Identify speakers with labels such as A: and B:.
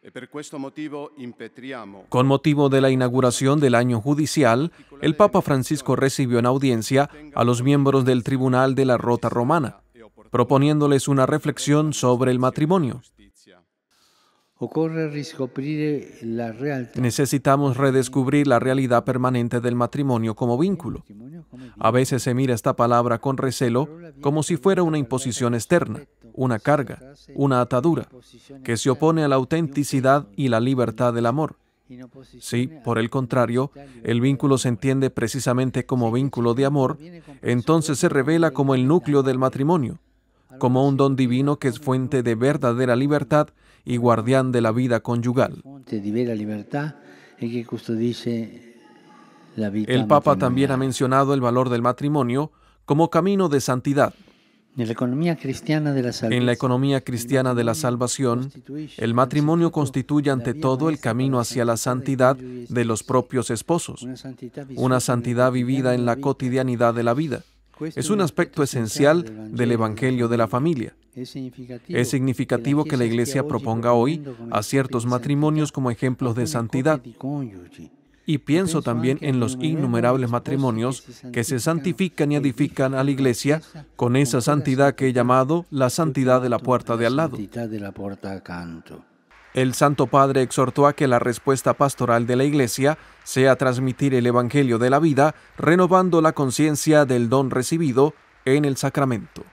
A: Eh, con motivo de la inauguración del año judicial, el Papa Francisco recibió en audiencia a los miembros del Tribunal de la Rota Romana, proponiéndoles una reflexión sobre el matrimonio. Necesitamos redescubrir la realidad permanente del matrimonio como vínculo. A veces se mira esta palabra con recelo como si fuera una imposición externa una carga, una atadura, que se opone a la autenticidad y la libertad del amor. Si, por el contrario, el vínculo se entiende precisamente como vínculo de amor, entonces se revela como el núcleo del matrimonio, como un don divino que es fuente de verdadera libertad y guardián de la vida conyugal. El Papa también ha mencionado el valor del matrimonio como camino de santidad. En la economía cristiana de la salvación, el matrimonio constituye ante todo el camino hacia la santidad de los propios esposos, una santidad vivida en la cotidianidad de la vida. Pues es un aspecto esencial del Evangelio de la familia. Es significativo que la Iglesia proponga hoy a ciertos matrimonios como ejemplos de santidad. Y pienso también en los innumerables matrimonios que se santifican y edifican a la iglesia con esa santidad que he llamado la santidad de la puerta de al lado. El Santo Padre exhortó a que la respuesta pastoral de la Iglesia sea transmitir el Evangelio de la vida, renovando la conciencia del don recibido en el sacramento.